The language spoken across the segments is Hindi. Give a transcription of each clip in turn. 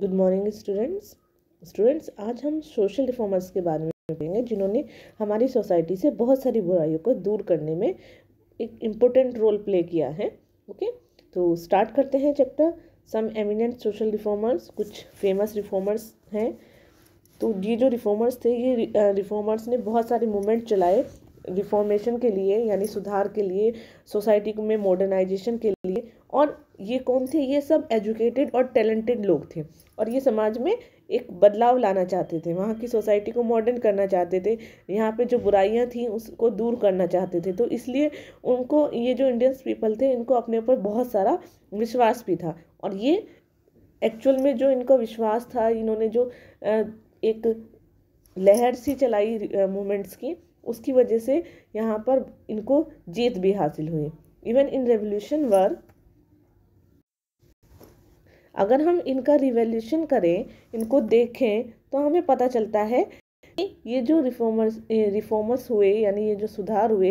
गुड मॉर्निंग स्टूडेंट्स स्टूडेंट्स आज हम सोशल रिफॉर्मर्स के बारे में पढ़ेंगे जिन्होंने हमारी सोसाइटी से बहुत सारी बुराइयों को दूर करने में एक इम्पोर्टेंट रोल प्ले किया है ओके तो स्टार्ट करते हैं chapter some eminent social reformers कुछ फेमस रिफॉर्मर्स हैं तो ये जो रिफॉर्मर्स थे ये रिफॉर्मर्स ने बहुत सारे मूवमेंट चलाए रिफॉर्मेशन के लिए यानी सुधार के लिए सोसाइटी में मॉडर्नाइजेशन के और ये कौन थे ये सब एजुकेटेड और टैलेंटेड लोग थे और ये समाज में एक बदलाव लाना चाहते थे वहाँ की सोसाइटी को मॉडर्न करना चाहते थे यहाँ पे जो बुराइयाँ थी उसको दूर करना चाहते थे तो इसलिए उनको ये जो इंडियंस पीपल थे इनको अपने ऊपर बहुत सारा विश्वास भी था और ये एक्चुअल में जो इनका विश्वास था इन्होंने जो एक लहर सी चलाई मूवमेंट्स की उसकी वजह से यहाँ पर इनको जीत भी हासिल हुई इवन इन रेवोल्यूशन वर्क अगर हम इनका रिवोल्यूशन करें इनको देखें तो हमें पता चलता है कि ये जो रिफॉर्मर्स रिफॉर्मर्स हुए यानी ये जो सुधार हुए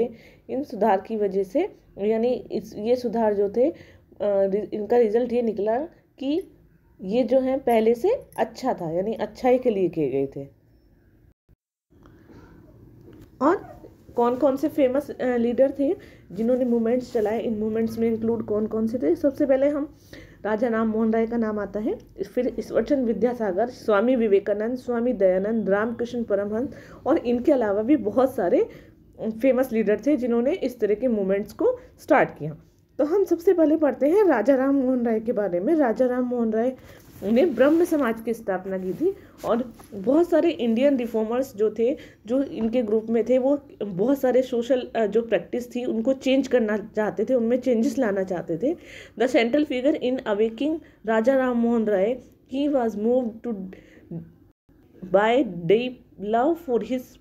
इन सुधार की वजह से यानी इस ये सुधार जो थे इनका रिजल्ट ये निकला कि ये जो है पहले से अच्छा था यानी अच्छाई के लिए किए गए थे और कौन कौन से फेमस लीडर थे जिन्होंने मूवमेंट्स चलाए इन मूवमेंट्स में इंक्लूड कौन कौन से थे सबसे पहले हम राजा राम मोहन राय का नाम आता है फिर ईश्वरचंद विद्यासागर स्वामी विवेकानंद स्वामी दयानंद रामकृष्ण परमहंस और इनके अलावा भी बहुत सारे फेमस लीडर थे जिन्होंने इस तरह के मूवमेंट्स को स्टार्ट किया तो हम सबसे पहले पढ़ते हैं राजा राम मोहन राय के बारे में राजा राम मोहन राय उन्हें ब्रह्म समाज की स्थापना की थी और बहुत सारे इंडियन रिफॉर्मर्स जो थे जो इनके ग्रुप में थे वो बहुत सारे सोशल जो प्रैक्टिस थी उनको चेंज करना चाहते थे उनमें चेंजेस लाना चाहते थे the central figure in awakening Raja Ram Mohan Roy he was move to by day love for his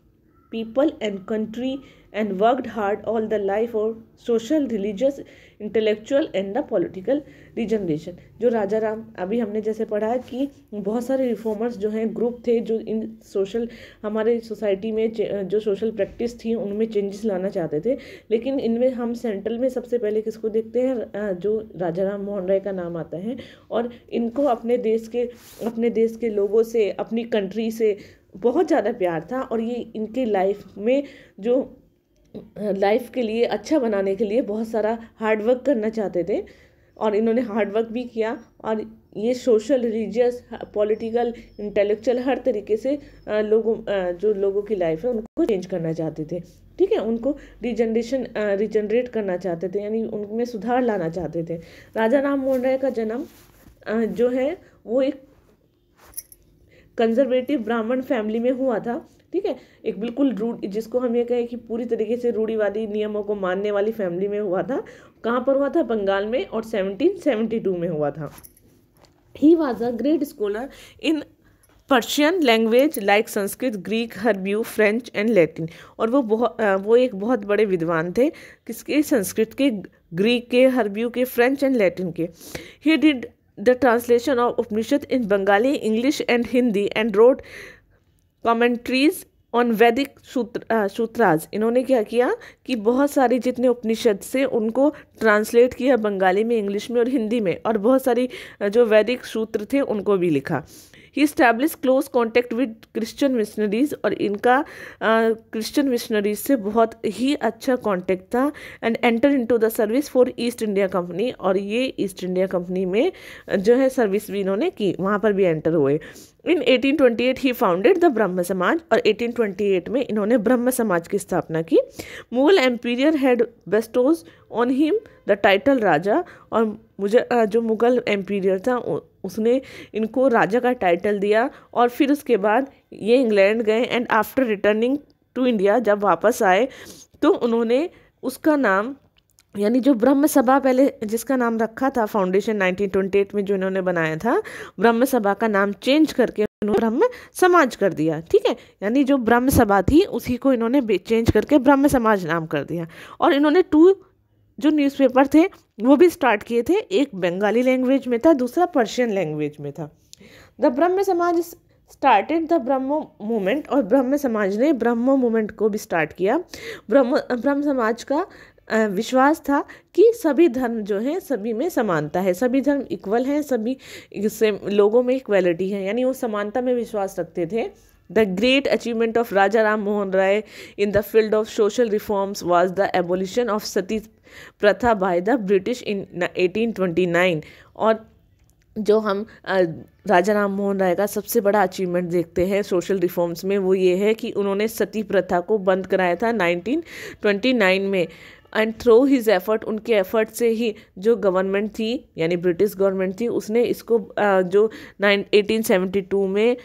people and country and worked hard all the life for social religious intellectual and the political regeneration जो राजा राम अभी हमने जैसे पढ़ा है कि बहुत सारे रिफॉर्मर्स जो हैं ग्रुप थे जो इन सोशल हमारे सोसाइटी में जो सोशल प्रैक्टिस थी उनमें चेंजेस लाना चाहते थे लेकिन इनमें हम सेंट्रल में सबसे पहले किसको देखते हैं जो राजा राम मोहन राय का नाम आता है और इनको अपने देश के अपने देश के लोगों से अपनी कंट्री से बहुत ज़्यादा प्यार था और ये इनके लाइफ में जो लाइफ के लिए अच्छा बनाने के लिए बहुत सारा हार्डवर्क करना चाहते थे और इन्होंने हार्डवर्क भी किया और ये सोशल रिलीजियस पॉलिटिकल इंटेलेक्चुअल हर तरीके से लोगों जो लोगों की लाइफ है उनको चेंज करना चाहते थे ठीक है उनको रिजनरेशन रिजनरेट करना चाहते थे यानी उनमें सुधार लाना चाहते थे राजा राम मोहन राय का जन्म जो है वो एक कंजर्वेटिव ब्राह्मण फैमिली में हुआ था ठीक है एक बिल्कुल रूढ़ जिसको हम ये कहें कि पूरी तरीके से रूढ़ीवादी नियमों को मानने वाली फैमिली में हुआ था कहाँ पर हुआ था बंगाल में और 1772 में हुआ था he was a great scholar in Persian language like Sanskrit Greek हरब्यू फ्रेंच एंड लैटिन और वो बहुत वो एक बहुत बड़े विद्वान थे किसके संस्कृत के ग्रीक के हरब्यू के फ्रेंच एंड लैटिन के he did the translation of Upanishad in Bengali, English, and Hindi, and wrote commentaries on Vedic sutra सूत्राज इन्होंने क्या किया कि बहुत सारी जितने उपनिषद से उनको ट्रांसलेट किया बंगाली में इंग्लिश में और हिंदी में और बहुत सारी uh, जो वैदिक सूत्र थे उनको भी लिखा he establish close contact with Christian missionaries और इनका uh, मिशनरीज से बहुत ही अच्छा कॉन्टेक्ट था and enter into the service for East India Company और ये ईस्ट इंडिया कंपनी में जो है सर्विस भी इन्होंने की वहाँ पर भी एंटर हुए इन 1828 ही फाउंडेड द ब्रह्म समाज और 1828 में इन्होंने ब्रह्म समाज की स्थापना की Mughal emperor had bestows on him the title Raja और मुझे जो मुगल एम्पीरियर था उसने इनको राजा का टाइटल दिया और फिर उसके बाद ये इंग्लैंड गए and after returning to India जब वापस आए तो उन्होंने उसका नाम यानी जो ब्रह्म सभा पहले जिसका नाम रखा था फाउंडेशन 1928 में जो इन्होंने बनाया था ब्रह्म सभा का नाम चेंज करके उन्होंने ब्रह्म समाज कर दिया ठीक है यानी जो ब्रह्म सभा थी उसी को इन्होंने चेंज करके ब्रह्म समाज नाम कर दिया और इन्होंने टू जो न्यूज़पेपर थे वो भी स्टार्ट किए थे एक बंगाली लैंग्वेज में था दूसरा पर्शियन लैंग्वेज में था द ब्रह्म समाज स्टार्टेड द ब्रह्म मूवमेंट और ब्रह्म समाज ने ब्रह्म मूवमेंट को भी स्टार्ट किया ब्रह्म ब्रह्म समाज का विश्वास था कि सभी धर्म जो हैं सभी में समानता है सभी धर्म इक्वल हैं सभी से लोगों में इक्वलिटी है यानी वो समानता में विश्वास रखते थे the great achievement of Raja Ram Mohan Roy in the field of social reforms was the abolition of sati pratha by the British in eighteen twenty nine और जो हम राजा राम मोहन राय का सबसे बड़ा अचीवमेंट देखते हैं सोशल रिफॉर्म्स में वो ये है कि उन्होंने सती प्रथा को बंद कराया था 1929 में एंड थ्रो हिज एफर्ट उनके एफर्ट से ही जो गवर्नमेंट थी यानी ब्रिटिश गवर्नमेंट थी उसने इसको जो नाइन एटीन में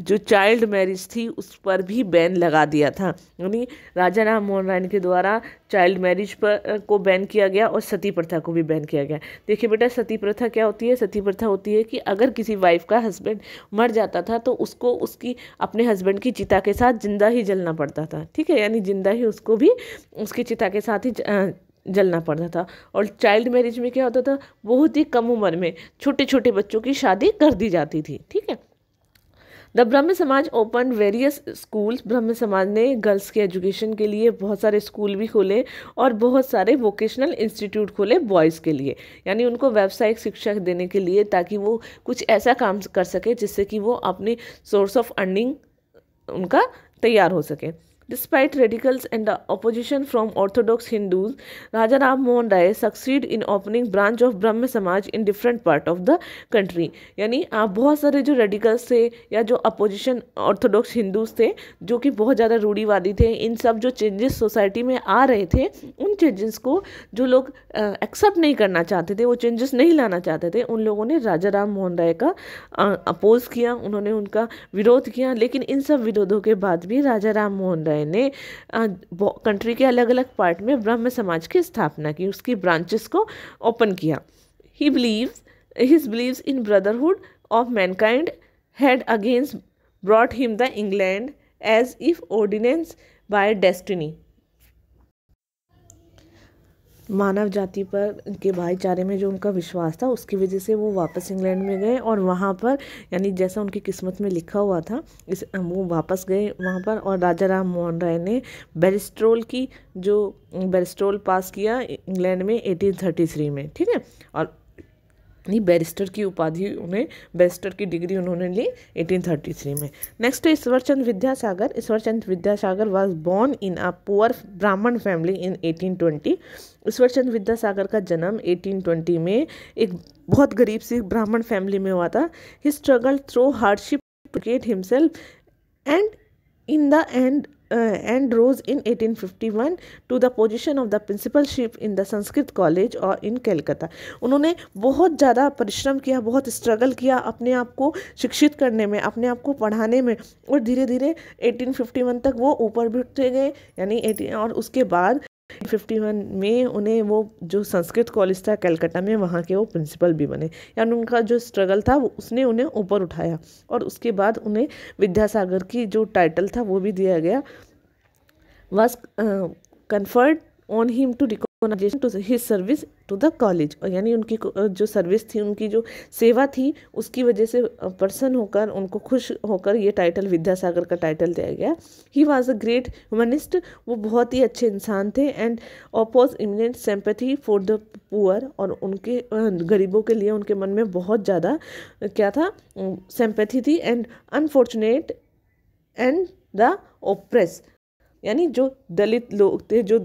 जो चाइल्ड मैरिज थी उस पर भी बैन लगा दिया था यानी राजा राम मोहन राय के द्वारा चाइल्ड मैरिज पर को बैन किया गया और सती प्रथा को भी बैन किया गया देखिए बेटा सती प्रथा क्या होती है सती प्रथा होती है कि अगर किसी वाइफ का हस्बैंड मर जाता था तो उसको उसकी अपने हस्बैंड की चिता के साथ जिंदा ही जलना पड़ता था ठीक है यानी जिंदा ही उसको भी उसकी चिता के साथ ही जलना पड़ता था और चाइल्ड मैरिज में क्या होता था बहुत ही कम उम्र में छोटे छोटे बच्चों की शादी कर दी जाती थी ठीक है द ब्रह्म समाज ओपन वेरियस स्कूल्स ब्रह्म समाज ने गर्ल्स के एजुकेशन के लिए बहुत सारे स्कूल भी खोले और बहुत सारे वोकेशनल इंस्टीट्यूट खोले बॉयज़ के लिए यानी उनको व्यावसायिक शिक्षा देने के लिए ताकि वो कुछ ऐसा काम कर सके जिससे कि वो अपने सोर्स ऑफ अर्निंग उनका तैयार हो सके Despite radicals and the opposition from Orthodox Hindus, Raja Ram Mohan Rai succeed in opening branch of ब्रह्म समाज in different part of the country. यानी आप बहुत सारे जो रेडिकल्स थे या जो अपोजिशन ऑर्थोडॉक्स हिंदूज थे जो कि बहुत ज़्यादा रूढ़ीवादी थे इन सब जो चेंजेस सोसाइटी में आ रहे थे उन चेंजेस को जो लोग एक्सेप्ट नहीं करना चाहते थे वो चेंजेस नहीं लाना चाहते थे उन लोगों ने राजा राम मोहन राय का अपोज किया उन्होंने उनका विरोध किया लेकिन इन सब विरोधों के बाद भी राजा राम मोहन राय गए ने कंट्री के अलग अलग पार्ट में ब्रह्म समाज की स्थापना की उसकी ब्रांचेस को ओपन किया he believes his believes in brotherhood of mankind had against broad him the England as if ordinance by destiny मानव जाति पर के भाईचारे में जो उनका विश्वास था उसकी वजह से वो वापस इंग्लैंड में गए और वहाँ पर यानी जैसा उनकी किस्मत में लिखा हुआ था इस वो वापस गए वहाँ पर और राजा राम मोहन राय ने बेरिस्ट्रोल की जो बेरिस्ट्रोल पास किया इंग्लैंड में 1833 में ठीक है और नहीं बैरिस्टर की उपाधि उन्हें बैरिस्टर की डिग्री उन्होंने ली 1833 में नेक्स्ट है Ishwarchand Vidyasagar Ishwarchand Vidyasagar was born in a poor Brahmin family in 1820 Ishwarchand Vidyasagar का जन्म 1820 में एक बहुत गरीब सी ब्राह्मण फैमिली में हुआ था he struggle through hardship get himself and in the end Uh, and rose in 1851 to the position of the principalship in the Sanskrit College or in Calcutta. उन्होंने बहुत ज़्यादा परिश्रम किया बहुत स्ट्रगल किया अपने आप को शिक्षित करने में अपने आप को पढ़ाने में और धीरे धीरे 1851 तक वो ऊपर भी उठते गए यानी और उसके बाद 1951 में उन्हें वो जो संस्कृत कॉलेज था कलकत्ता में वहाँ के वो प्रिंसिपल भी बने यानी उनका जो स्ट्रगल था वो उसने उन्हें ऊपर उठाया और उसके बाद उन्हें विद्यासागर की जो टाइटल था वो भी दिया गया was conferred on him to recognition to his service to the college यानी उनकी जो सर्विस थी उनकी जो सेवा थी उसकी वजह से प्रसन्न होकर उनको खुश होकर ये टाइटल विद्यासागर का टाइटल दिया गया he was a great humanist वो बहुत ही अच्छे इंसान थे and oppose eminent sympathy for the poor और उनके गरीबों के लिए उनके मन में बहुत ज़्यादा क्या था सेम्पथी थी and unfortunate and the oppress यानी जो दलित लोग थे जो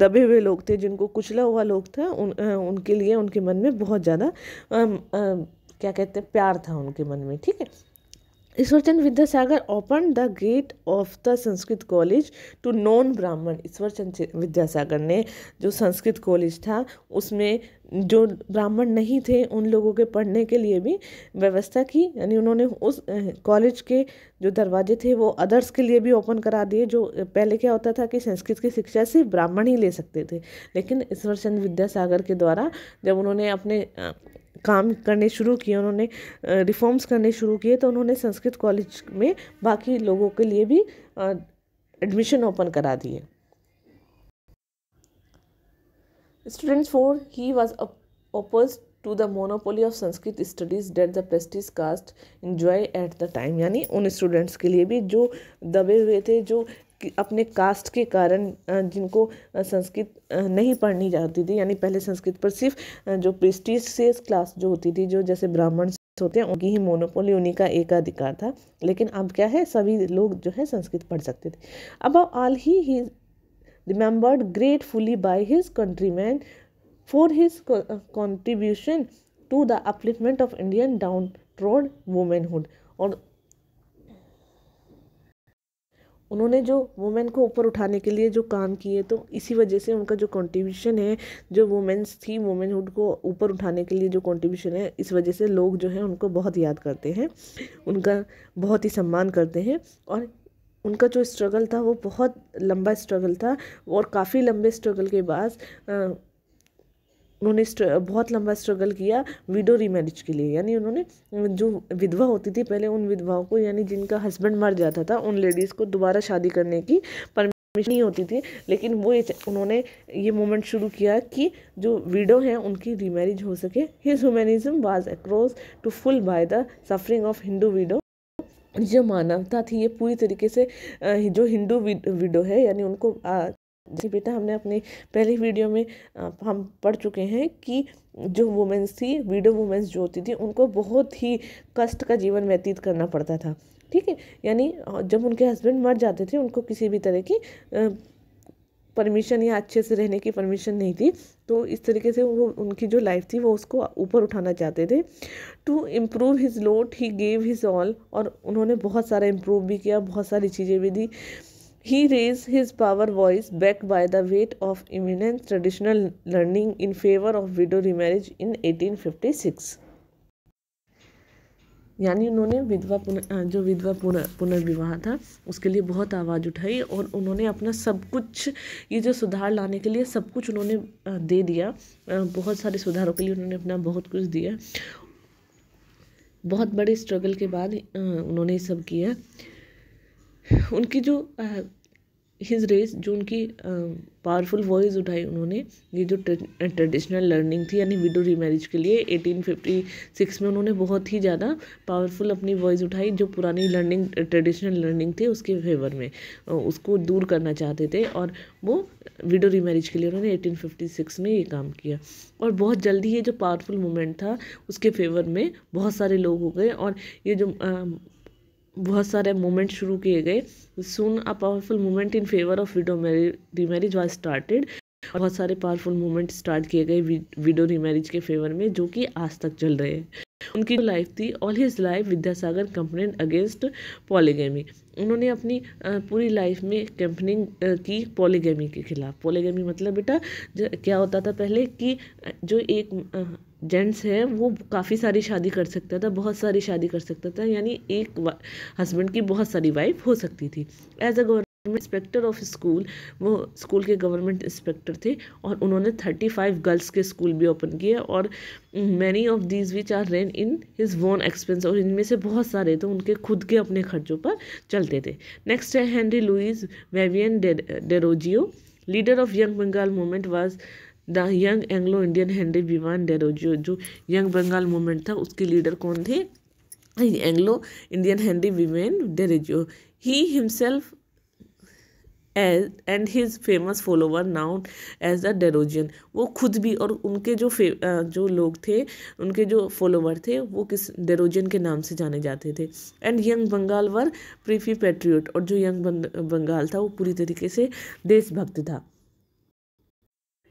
दबे हुए लोग थे जिनको कुचला हुआ लोग था उन उनके लिए उनके मन में बहुत ज़्यादा क्या कहते हैं प्यार था उनके मन में ठीक है Ishwarchand Vidyasagar open the gate of the Sanskrit college to non Brahmin Ishwarchand Vidyasagar ने जो संस्कृत कॉलेज था उसमें जो ब्राह्मण नहीं थे उन लोगों के पढ़ने के लिए भी व्यवस्था की यानी उन्होंने उस कॉलेज के जो दरवाजे थे वो अदर्स के लिए भी ओपन करा दिए जो पहले क्या होता था कि संस्कृत की शिक्षा सिर्फ ब्राह्मण ही ले सकते थे लेकिन ईश्वरचंद विद्यासागर के द्वारा जब उन्होंने अपने काम करने शुरू किए उन्होंने रिफॉर्म्स करने शुरू किए तो उन्होंने संस्कृत कॉलेज में बाकी लोगों के लिए भी एडमिशन ओपन करा दिए students for he was oppose to the monopoly of Sanskrit studies that the prestige caste enjoy at the time यानी उन स्टूडेंट्स के लिए भी जो दबे हुए थे जो अपने कास्ट के कारण जिनको संस्कृत नहीं पढ़नी जाती थी यानी पहले संस्कृत पर सिर्फ जो प्रेस्टिशियस क्लास जो होती थी जो जैसे ब्राह्मण होते हैं उनकी ही मोनोपोली उन्हीं का एक अधिकार था लेकिन अब क्या है सभी लोग जो है संस्कृत पढ़ सकते थे अब all he he remembered gratefully by his countryman for his contribution to the upliftment of Indian downtrodden womanhood और उन्होंने जो वुमेन को ऊपर उठाने के लिए जो काम किए तो इसी वजह से उनका जो कंट्रीब्यूशन है जो वुमेन्स थी वुमेनहुड को ऊपर उठाने के लिए जो कंट्रीब्यूशन है इस वजह से लोग जो है उनको बहुत याद करते हैं उनका बहुत ही सम्मान करते हैं और उनका जो स्ट्रगल था वो बहुत लंबा स्ट्रगल था और काफ़ी लंबे स्ट्रगल के बाद उन्होंने बहुत लंबा स्ट्रगल किया विडो रीमैरिज के लिए यानी उन्होंने जो विधवा होती थी पहले उन विधवाओं को यानी जिनका हस्बैंड मर जाता था उन लेडीज़ को दोबारा शादी करने की परमिशन नहीं होती थी लेकिन वो उन्होंने ये मोमेंट शुरू किया कि जो विडो हैं उनकी रीमैरिज हो सके his humanism was across to full by the suffering of Hindu widow जो मानवता थी ये पूरी तरीके से जो हिंदू विडो है यानी उनको जैसे बेटा हमने अपने पहले वीडियो में हम पढ़ चुके हैं कि जो वुमेंस थी वीडो वुमेंस जो होती थी उनको बहुत ही कष्ट का जीवन व्यतीत करना पड़ता था ठीक है यानी जब उनके हस्बैंड मर जाते थे उनको किसी भी तरह की परमिशन या अच्छे से रहने की परमिशन नहीं थी तो इस तरीके से वो उनकी जो लाइफ थी वो उसको ऊपर उठाना चाहते थे to improve his lot he gave his all और उन्होंने बहुत सारा इम्प्रूव भी किया बहुत सारी चीज़ें भी दी He raised his power voice backed by the weight of eminent traditional learning in favor of widow remarriage in 1856. यानी उन्होंने विधवा पुन जो विधवा पुन पुनर्विवाह था उसके लिए बहुत आवाज़ उठाई और उन्होंने अपना सब कुछ ये जो सुधार लाने के लिए सब कुछ उन्होंने दे दिया बहुत सारे सुधारों के लिए उन्होंने अपना बहुत कुछ दिया बहुत बड़े स्ट्रगल के बाद उन्होंने ये सब किया उनकी जो हिज रेस जो उनकी पावरफुल वॉइस उठाई उन्होंने ये जो ट्रेडिशनल लर्निंग थी यानी विडो रीमैरिज के लिए 1856 में उन्होंने बहुत ही ज़्यादा पावरफुल अपनी वॉइस उठाई जो पुरानी लर्निंग ट्रेडिशनल लर्निंग थी उसके फेवर में उसको दूर करना चाहते थे और वो विडो रीमैरिज के लिए उन्होंने 1856 में ये काम किया और बहुत जल्दी ये जो पावरफुल मोमेंट था उसके फेवर में बहुत सारे लोग हो गए और ये जो आ, बहुत सारे मूवमेंट शुरू किए गए soon a powerful movement in favour of widow remarriage was started बहुत सारे पावरफुल मूवमेंट स्टार्ट किए गए विडो रीमैरिज के फेवर में जो कि आज तक चल रहे हैं उनकी लाइफ थी all his life Vidyasagar complain against polygamy उन्होंने अपनी पूरी लाइफ में कैंपनिंग की पॉलीगेमी के खिलाफ पॉलीगेमी मतलब बेटा क्या होता था पहले कि जो एक जेंट्स है वो काफ़ी सारी शादी कर सकता था बहुत सारी शादी कर सकता था यानी एक हस्बैंड की बहुत सारी वाइफ हो सकती थी as a government inspector of school वो स्कूल के गवर्नमेंट इंस्पेक्टर थे और उन्होंने थर्टी फाइव गर्ल्स के स्कूल भी ओपन किए और many of these which are run in his own expense और इनमें से बहुत सारे तो उनके खुद के अपने खर्चों पर चलते थे नेक्स्ट है Henry Louis Vivian Derozio leader of young Bengal movement was the young Anglo Indian Henry Vivian डेरो जो जो यंग बंगाल मूवमेंट था उसके लीडर कौन थे Anglo Indian Henry Vivian Derozio he himself as and his famous follower known as the Derozian वो खुद भी और उनके जो फे जो लोग थे उनके जो फॉलोवर थे वो किस डेरोजियन के नाम से जाने जाते थे एंड यंग बंगाल वर प्रीफी पेट्रियट और जो यंग बंगाल था वो पूरी तरीके से देशभक्त था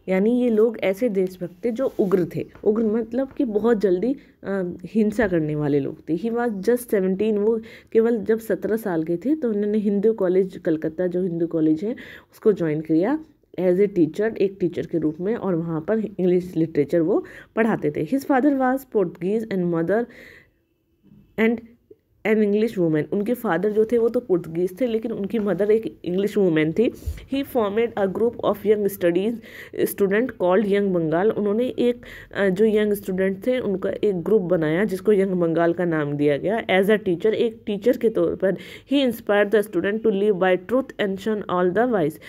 यानी ये लोग ऐसे देशभक्त थे जो उग्र थे उग्र मतलब कि बहुत जल्दी आ, हिंसा करने वाले लोग थे ही वॉज जस्ट सेवनटीन वो केवल जब सत्रह साल के थे तो उन्होंने हिंदू कॉलेज कलकत्ता जो हिंदू कॉलेज है उसको ज्वाइन किया एज ए टीचर एक टीचर के रूप में और वहाँ पर इंग्लिश लिटरेचर वो पढ़ाते थे his father was Portuguese and mother and an English woman उनके फादर जो थे वो तो पुर्तगीज थे लेकिन उनकी मदर एक इंग्लिश वूमेन थी he formed a group of young studies student called young Bengal उन्होंने एक जो यंग स्टूडेंट थे उनका एक ग्रुप बनाया जिसको यंग बंगाल का नाम दिया गया एज अ टीचर एक टीचर के तौर पर he inspire the student to live by truth and shun all the vice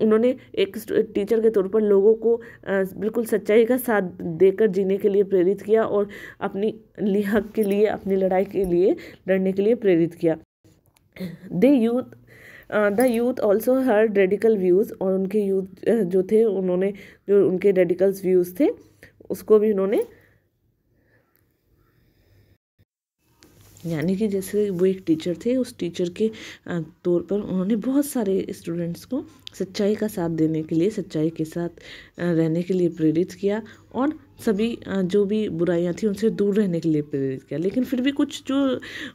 उन्होंने एक टीचर के तौर पर लोगों को बिल्कुल सच्चाई का साथ देकर जीने के लिए प्रेरित किया और अपनी हक के लिए अपनी लड़ाई के लिए करने के लिए प्रेरित किया the youth the youth also heard radical views और उनके यूथ uh, जो थे उन्होंने जो उनके रेडिकल्स व्यूज़ थे उसको भी उन्होंने यानी कि जैसे वो एक टीचर थे उस टीचर के तौर पर उन्होंने बहुत सारे स्टूडेंट्स को सच्चाई का साथ देने के लिए सच्चाई के साथ रहने के लिए प्रेरित किया और सभी जो भी बुराइयां थी उनसे दूर रहने के लिए प्रेरित किया लेकिन फिर भी कुछ जो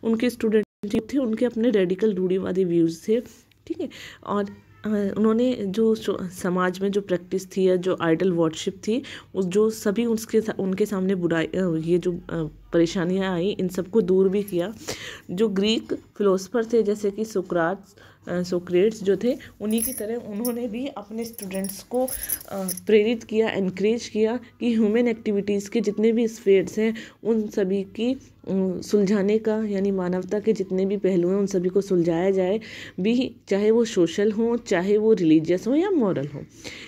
उनके स्टूडेंट थे उनके अपने रेडिकल रूढ़ीवादी व्यूज़ थे ठीक है और उन्होंने जो समाज में जो प्रैक्टिस थी या जो आइडल वर्डशिप थी उस जो सभी उसके उनके सामने बुराई ये जो परेशानियां आई इन सबको दूर भी किया जो ग्रीक फिलोसफर थे जैसे कि सुकरात सोक्रेट्स जो थे उन्हीं की तरह उन्होंने भी अपने स्टूडेंट्स को प्रेरित किया इनक्रेज किया कि ह्यूमन एक्टिविटीज़ के जितने भी स्फेयर्स हैं उन सभी की सुलझाने का यानी मानवता के जितने भी पहलू हैं उन सभी को सुलझाया जाए भी चाहे वो सोशल हो चाहे वो रिलीजियस हो या मॉरल हो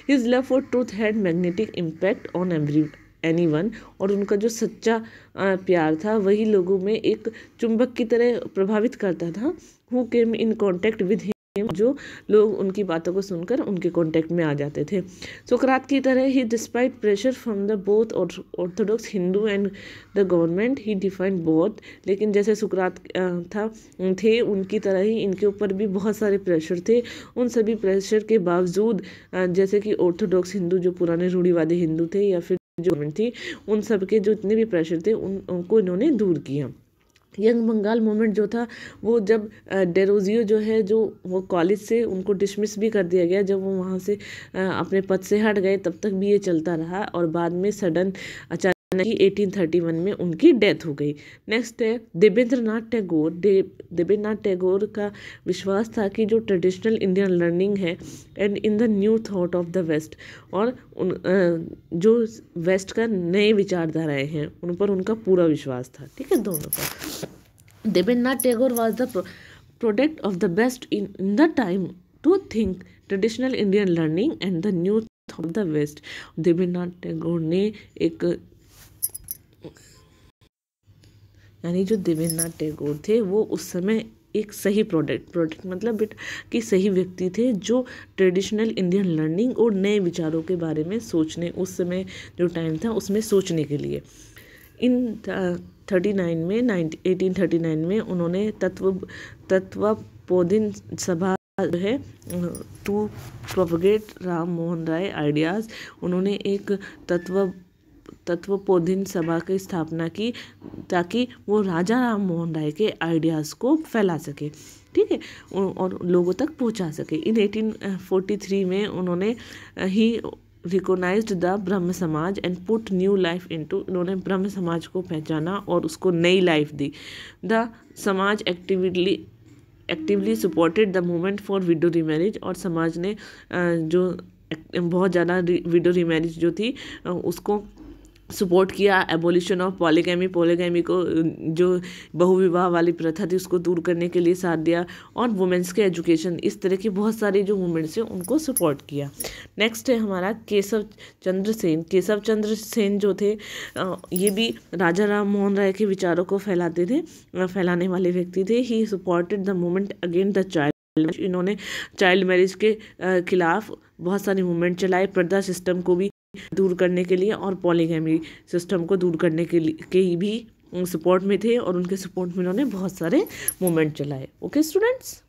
his love for truth had magnetic impact on every any one और उनका जो सच्चा प्यार था वही लोगों में एक चुंबक की तरह प्रभावित करता था who came in contact with him जो लोग उनकी बातों को सुनकर उनके कांटेक्ट में आ जाते थे सुकरात की तरह ही despite pressure from the both orthodox Hindu and the government he defined both लेकिन जैसे सुकरात था थे उनकी तरह ही इनके ऊपर भी बहुत सारे प्रेशर थे उन सभी प्रेशर के बावजूद जैसे कि ऑर्थोडॉक्स हिंदू जो पुराने रूढ़ीवादी हिंदू थे या फिर जो थी उन सब के जो इतने भी प्रेशर थे उन उनको इन्होंने दूर किया यंग बंगाल मूवमेंट जो था वो जब डेरोजियो जो है जो वो कॉलेज से उनको डिसमिस भी कर दिया गया जब वो वहाँ से अपने पद से हट गए तब तक भी ये चलता रहा और बाद में सडन अचानक यानी 1831 में उनकी डेथ हो गई नेक्स्ट है देवेंद्र नाथ टैगोर देवेंद्र नाथ टैगोर का विश्वास था कि जो ट्रेडिशनल इंडियन लर्निंग है and in the new thought of the west और उन जो वेस्ट का नए विचारधाराएं हैं उन पर उनका पूरा विश्वास था ठीक है दोनों पर Devendra Nath Tagore was the product of the best in in the time to think traditional Indian learning and the new of the west Devendra Nath Tagore ने एक यानी जो देवेंद्र नाथ टैगोर थे वो उस समय एक सही प्रोडक्ट प्रोडक्ट मतलब कि सही व्यक्ति थे जो ट्रेडिशनल इंडियन लर्निंग और नए विचारों के बारे में सोचने उस समय जो टाइम था उसमें सोचने के लिए इन थर्टी नाइन में नाइनटी एटीन थर्टी नाइन में उन्होंने तत्व तत्वपोधिन सभा जो है to uh, propagate Ram Mohan Roy ideas उन्होंने एक तत्व तत्वपोधिन सभा की स्थापना की ताकि वो राजा राम मोहन राय के आइडियाज़ को फैला सके ठीक है और लोगों तक पहुंचा सके इन 1843 में उन्होंने ही recognise the Brahmo Samaj and put new life into इन्होंने ब्रह्म समाज को पहचाना और उसको नई लाइफ दी the Samaj actively actively supported the movement for widow remarriage और समाज ने जो बहुत ज़्यादा विडो रिमैरिज जो थी उसको सपोर्ट किया एबोलिशन ऑफ पॉलीगैमी पॉलीगैमी को जो बहुविवाह वाली प्रथा थी उसको दूर करने के लिए साथ दिया और वुमेंस के एजुकेशन इस तरह की बहुत सारी जो मूवमेंट्स हैं उनको सपोर्ट किया नेक्स्ट है हमारा केशव चंद्र सेन केशव चंद्र सेन जो थे ये भी राजा राम मोहन राय के विचारों को फैलाते थे फैलाने वाले व्यक्ति थे he supported the movement again the child इन्होंने चाइल्ड मैरिज के खिलाफ बहुत सारी मूवमेंट चलाए पर्दा सिस्टम को भी दूर करने के लिए और पॉलीगैमी सिस्टम को दूर करने के लिए के भी सपोर्ट में थे और उनके सपोर्ट में उन्होंने बहुत सारे मूवमेंट चलाए ओके स्टूडेंट्स